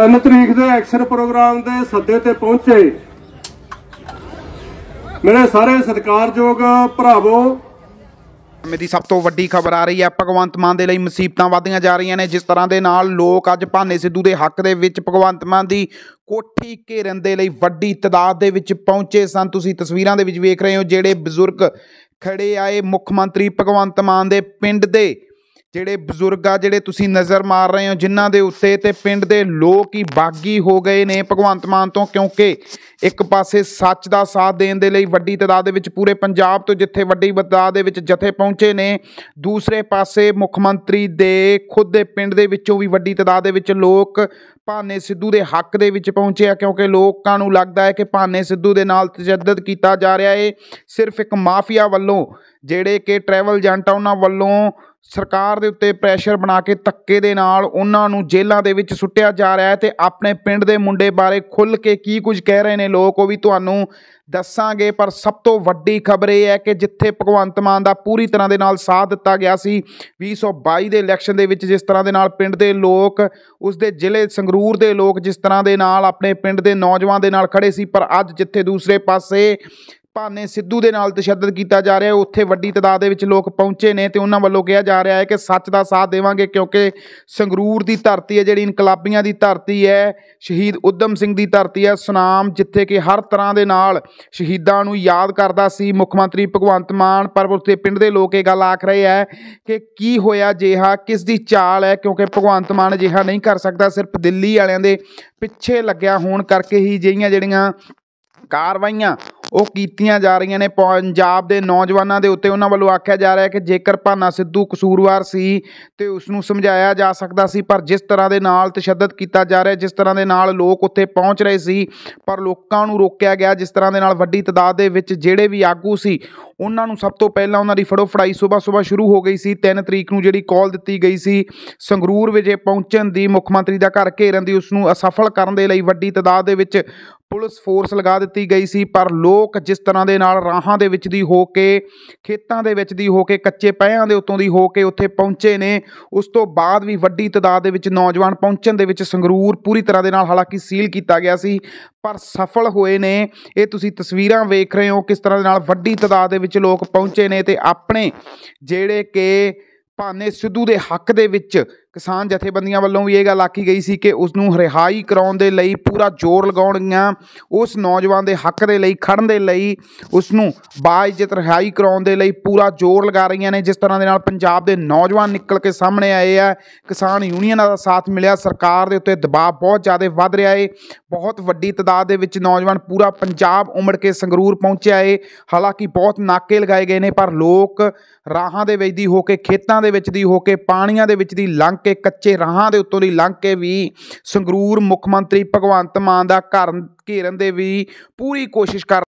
ਤਨ ਤਰੀਕ ਦੇ ਐਕਸ਼ਨ ਪ੍ਰੋਗਰਾਮ ਦੇ ਸੱਦੇ ਤੇ ਪਹੁੰਚੇ ਮੇਰੇ ਸਾਰੇ ਸਤਿਕਾਰਯੋਗ ਭਰਾਵੋ ਮੇਦੀ ਸਭ ਤੋਂ ਵੱਡੀ ਖਬਰ ਆ ਰਹੀ ਹੈ ਭਗਵੰਤ ਮਾਨ ਦੇ ਲਈ ਮੁਸੀਬਤਾਂ ਵਧੀਆਂ ਜਾ ਰਹੀਆਂ ਨੇ ਜਿਸ ਤਰ੍ਹਾਂ ਦੇ ਨਾਲ ਲੋਕ ਅੱਜ ਭਾਨੇ ਸਿੱਧੂ ਦੇ ਹੱਕ ਦੇ ਵਿੱਚ ਭਗਵੰਤ ਮਾਨ ਦੀ ਕੋਠੀ ਘੇਰਨ ਦੇ ਲਈ ਵੱਡੀ ਤਦਾਦ ਦੇ ਵਿੱਚ ਪਹੁੰਚੇ ਸਨ ਤੁਸੀਂ ਤਸਵੀਰਾਂ ਦੇ ਵਿੱਚ ਵੇਖ ਰਹੇ ਹੋ ਜਿਹੜੇ ਬਜ਼ੁਰਗ ਖੜੇ ਆਏ ਮੁੱਖ ਮੰਤਰੀ ਭਗਵੰਤ ਮਾਨ ਦੇ ਪਿੰਡ ਦੇ ਜਿਹੜੇ ਬਜ਼ੁਰਗ ਆ ਜਿਹੜੇ ਤੁਸੀਂ ਨਜ਼ਰ ਮਾਰ ਰਹੇ ਹੋ ਜਿਨ੍ਹਾਂ ਦੇ ਉੱਤੇ ਤੇ ਪਿੰਡ ਦੇ ਲੋਕ ਹੀ ਬਾਗੀ ਹੋ ਗਏ ਨੇ ਭਗਵੰਤ ਮਾਨ ਤੋਂ ਕਿਉਂਕਿ ਇੱਕ ਪਾਸੇ ਸੱਚ ਦਾ ਸਾਥ ਦੇਣ ਦੇ ਲਈ ਵੱਡੀ ਤਦਾਦ ਦੇ ਵਿੱਚ ਪੂਰੇ ਪੰਜਾਬ ਤੋਂ ਜਿੱਥੇ ਵੱਡੀ ਤਦਾਦ ਦੇ ਵਿੱਚ ਜਥੇ ਪਹੁੰਚੇ ਨੇ ਦੂਸਰੇ ਪਾਸੇ ਮੁੱਖ ਮੰਤਰੀ ਦੇ ਖੁਦ ਦੇ ਪਿੰਡ ਦੇ ਵਿੱਚੋਂ ਵੀ ਵੱਡੀ ਤਦਾਦ ਦੇ ਵਿੱਚ ਲੋਕ ਭਾਨੇ ਸਿੱਧੂ ਦੇ ਹੱਕ ਦੇ ਵਿੱਚ ਪਹੁੰਚੇ ਆ ਕਿਉਂਕਿ ਲੋਕਾਂ ਨੂੰ ਲੱਗਦਾ ਹੈ ਕਿ ਭਾਨੇ ਸਿੱਧੂ ਦੇ ਨਾਲ ਤਜੱਦਦ ਕੀਤਾ ਜਾ ਰਿਹਾ ਹੈ ਸਿਰਫ ਇੱਕ ਮਾਫੀਆ ਵੱਲੋਂ ਜਿਹੜੇ ਕਿ ਟਰੈਵਲ ਏਜੰਟ ਆ ਉਹਨਾਂ ਵੱਲੋਂ ਸਰਕਾਰ ਦੇ ਉੱਤੇ ਪ੍ਰੈਸ਼ਰ ਬਣਾ ਕੇ ਤੱਕੇ ਦੇ ਨਾਲ ਉਹਨਾਂ ਨੂੰ ਜੇਲ੍ਹਾਂ ਦੇ ਵਿੱਚ ਸੁੱਟਿਆ ਜਾ ਰਿਹਾ ਹੈ ਤੇ ਆਪਣੇ ਪਿੰਡ ਦੇ ਮੁੰਡੇ ਬਾਰੇ ਖੁੱਲ ਕੇ ਕੀ ਕੁਝ ਕਹਿ ਰਹੇ ਨੇ ਲੋਕ ਉਹ ਵੀ ਤੁਹਾਨੂੰ ਦੱਸਾਂਗੇ ਪਰ ਸਭ ਤੋਂ ਵੱਡੀ ਖਬਰ ਇਹ ਹੈ ਕਿ ਜਿੱਥੇ ਭਗਵੰਤ ਮਾਨ ਦਾ ਪੂਰੀ ਤਰ੍ਹਾਂ ਦੇ ਨਾਲ ਸਾਥ ਦਿੱਤਾ ਗਿਆ ਸੀ 2022 ਦੇ ਇਲੈਕਸ਼ਨ ਦੇ ਵਿੱਚ ਜਿਸ ਤਰ੍ਹਾਂ ਦੇ ਨਾਲ ਪਿੰਡ ਦੇ ਲੋਕ ਉਸ ਦੇ ਜ਼ਿਲ੍ਹੇ ਸੰਗਰੂਰ ਦੇ ਲੋਕ ਜਿਸ ਤਰ੍ਹਾਂ ਦੇ ਨਾਲ ਆਪਣੇ ਪਿੰਡ ਦੇ ਨੌਜਵਾਨ ਦੇ ਨਾਲ ਖੜੇ ਸੀ ਪਰ ਅੱਜ ਜਿੱਥੇ ਦੂਸਰੇ ਪਾਸੇ ਭਾਨੇ ਸਿੱਧੂ ਦੇ ਨਾਲ ਤਸ਼ੱਦਦ ਕੀਤਾ ਜਾ ਰਿਹਾ ਹੈ ਉੱਥੇ ਵੱਡੀ ਤਦਾਦ ਦੇ ਵਿੱਚ ਲੋਕ ਪਹੁੰਚੇ ਨੇ ਤੇ ਉਹਨਾਂ ਵੱਲੋਂ ਕਿਹਾ ਜਾ ਰਿਹਾ ਹੈ ਕਿ ਸੱਚ ਦਾ ਸਾਥ ਦੇਵਾਂਗੇ ਕਿਉਂਕਿ ਸੰਗਰੂਰ ਦੀ ਧਰਤੀ ਹੈ ਜਿਹੜੀ ਇਨਕਲਾਬੀਆਂ ਦੀ ਧਰਤੀ ਹੈ ਸ਼ਹੀਦ ਉਦਮ ਸਿੰਘ ਦੀ ਧਰਤੀ ਹੈ ਸੁਨਾਮ ਜਿੱਥੇ ਕਿ ਹਰ ਤਰ੍ਹਾਂ ਦੇ ਨਾਲ ਸ਼ਹੀਦਾਂ ਨੂੰ ਯਾਦ ਕਰਦਾ ਸੀ ਮੁੱਖ ਮੰਤਰੀ ਭਗਵੰਤ ਮਾਨ ਪਰ ਉਸਦੇ ਪਿੰਡ ਦੇ ਲੋਕ ਇਹ ਗੱਲ ਆਖ ਰਹੇ ਹੈ ਕਿ ਕੀ ਹੋਇਆ ਜਿਹਾ ਕਿਸ ਦੀ ਚਾਲ ਹੈ ਕਿਉਂਕਿ ਭਗਵੰਤ ਮਾਨ ਜਿਹਾ ਨਹੀਂ ਕਰ ਸਕਦਾ ਸਿਰਫ ਦਿੱਲੀ ਵਾਲਿਆਂ ਦੇ ਪਿੱਛੇ ਲੱਗਿਆ ਹੋਣ ਕਰਕੇ ਹੀ ਜਿਹੀਆਂ ਜਿਹੜੀਆਂ ਕਾਰਵਾਈਆਂ ਉਹ ਕੀਤੀਆਂ ਜਾ ਰਹੀਆਂ ਨੇ ਪੰਜਾਬ ਦੇ ਨੌਜਵਾਨਾਂ ਦੇ ਉੱਤੇ ਉਹਨਾਂ ਵੱਲੋਂ ਆਖਿਆ ਜਾ ਰਿਹਾ ਹੈ ਕਿ ਜੇਕਰ ਭਾਨਾ ਸਿੱਧੂ ਕਸੂਰਵਾਰ ਸੀ ਤੇ ਉਸ ਨੂੰ ਸਮਝਾਇਆ ਜਾ ਸਕਦਾ ਸੀ ਪਰ ਜਿਸ ਤਰ੍ਹਾਂ ਦੇ ਨਾਲ ਤਸ਼ੱਦਦ ਕੀਤਾ ਜਾ ਰਿਹਾ ਜਿਸ ਤਰ੍ਹਾਂ ਦੇ ਨਾਲ ਲੋਕ ਉੱਥੇ ਪਹੁੰਚ ਰਹੇ ਸੀ ਪਰ ਲੋਕਾਂ ਨੂੰ ਰੋਕਿਆ ਗਿਆ ਜਿਸ ਤਰ੍ਹਾਂ ਦੇ ਨਾਲ ਵੱਡੀ ਤਦਾਦ ਦੇ ਵਿੱਚ ਜਿਹੜੇ ਵੀ ਆਗੂ ਸੀ ਉਹਨਾਂ ਨੂੰ ਸਭ ਤੋਂ ਪਹਿਲਾਂ ਉਹਨਾਂ ਦੀ ਫੜੋ ਫੜਾਈ ਸਵੇਰ ਸਵੇਰ ਸ਼ੁਰੂ ਹੋ ਗਈ ਸੀ 3 ਤਰੀਕ ਨੂੰ ਜਿਹੜੀ ਕਾਲ ਦਿੱਤੀ ਗਈ ਸੀ ਸੰਗਰੂਰ ਵਿਜੇ ਪਹੁੰਚਣ ਦੀ ਮੁੱਖ ਮੰਤਰੀ ਦਾ ਘਰ ਘੇਰਨ ਦੀ ਉਸ ਨੂੰ ਅਸਫਲ ਕਰਨ ਦੇ ਲਈ ਵੱਡੀ ਤਦਾਦ ਦੇ ਵਿੱਚ ਪੁਲਿਸ ਫੋਰਸ ਲਗਾ ਦਿੱਤੀ ਗਈ ਸੀ ਪਰ ਲੋਕ ਜਿਸ ਤਰ੍ਹਾਂ ਦੇ ਨਾਲ ਰਾਹਾਂ ਦੇ ਵਿੱਚ ਦੀ ਹੋ ਕੇ ਖੇਤਾਂ ਦੇ ਵਿੱਚ ਦੀ ਹੋ ਕੇ ਕੱਚੇ ਪਹਿਆਂ ਦੇ ਉੱਤੋਂ ਦੀ ਹੋ ਕੇ ਉੱਥੇ ਪਹੁੰਚੇ ਨੇ ਉਸ ਤੋਂ ਬਾਅਦ ਵੀ ਵੱਡੀ ਤਦਾਦ ਦੇ ਵਿੱਚ ਨੌਜਵਾਨ ਪਹੁੰਚਣ ਦੇ ਵਿੱਚ ਸੰਗਰੂਰ ਪੂਰੀ ਤਰ੍ਹਾਂ ਦੇ ਨਾਲ ਹਾਲਾਂਕਿ ਸੀਲ ਕੀਤਾ ਗਿਆ ਸੀ ਪਰ ਸਫਲ ਹੋਏ ਨੇ ਇਹ ਤੁਸੀਂ ਤਸਵੀਰਾਂ ਵੇਖ ਰਹੇ ਹੋ ਕਿਸ ਤਰ੍ਹਾਂ ਦੇ ਨਾਲ ਵੱਡੀ ਤਦਾਦ ਦੇ ਵਿੱਚ ਲੋਕ ਪਹੁੰਚੇ ਨੇ ਤੇ ਆਪਣੇ ਜਿਹੜੇ ਕਿ ਭਾਨੇ ਸਿੱਧੂ ਦੇ ਹੱਕ ਦੇ ਵਿੱਚ ਕਿਸਾਨ ਜਥੇਬੰਦੀਆਂ ਵੱਲੋਂ ਵੀ ਇਹ ਗੱਲ ਆਖੀ ਗਈ ਸੀ ਕਿ ਉਸ ਨੂੰ ਰਿਹਾਈ ਕਰਾਉਣ ਦੇ ਲਈ ਪੂਰਾ ਜ਼ੋਰ ਲਗਾਉਣਗੀਆਂ ਉਸ ਨੌਜਵਾਨ ਦੇ ਹੱਕ ਦੇ ਲਈ ਖੜਨ ਦੇ ਲਈ ਉਸ ਨੂੰ ਬਾਇਜ਼ਤ ਰਿਹਾਈ ਕਰਾਉਣ ਦੇ ਲਈ ਪੂਰਾ ਜ਼ੋਰ ਲਗਾ ਰਹੀਆਂ ਨੇ ਜਿਸ ਤਰ੍ਹਾਂ ਦੇ ਨਾਲ ਪੰਜਾਬ ਦੇ ਨੌਜਵਾਨ ਨਿਕਲ ਕੇ ਸਾਹਮਣੇ ਆਏ ਆ ਕਿਸਾਨ ਯੂਨੀਅਨਾਂ ਦਾ ਸਾਥ ਮਿਲਿਆ ਸਰਕਾਰ ਦੇ ਉੱਤੇ ਦਬਾਅ ਬਹੁਤ ਜ਼ਿਆਦਾ ਵੱਧ ਰਿਹਾ ਏ ਬਹੁਤ ਵੱਡੀ ਤਦਾਦ ਦੇ ਵਿੱਚ ਨੌਜਵਾਨ ਪੂਰਾ ਪੰਜਾਬ ਉਮੜ ਕੇ ਸੰਗਰੂਰ ਪਹੁੰਚਿਆ ਏ ਹਾਲਾਂਕਿ ਬਹੁਤ ਨਾਕੇ ਲਗਾਏ ਗਏ ਨੇ ਪਰ ਲੋਕ ਰਾਹਾਂ ਦੇ ਵਿੱਚ ਦੀ ਹੋ ਕੇ ਖੇਤਾਂ ਦੇ ਵਿੱਚ ਦੀ ਹੋ ਕੇ ਪਾਣੀਆਂ ਦੇ ਵਿੱਚ ਦੀ ਲੰਘ ਕੇ ਕੱਚੇ ਰਾਹਾਂ ਦੇ ਉੱਤੋਂ ਦੀ ਲੰਘ ਕੇ ਵੀ ਸੰਗਰੂਰ ਮੁੱਖ ਮੰਤਰੀ ਭਗਵੰਤ ਮਾਨ ਦਾ ਘਰ ਘੇਰਨ ਦੇ ਵੀ ਪੂਰੀ ਕੋਸ਼ਿਸ਼ ਕਰ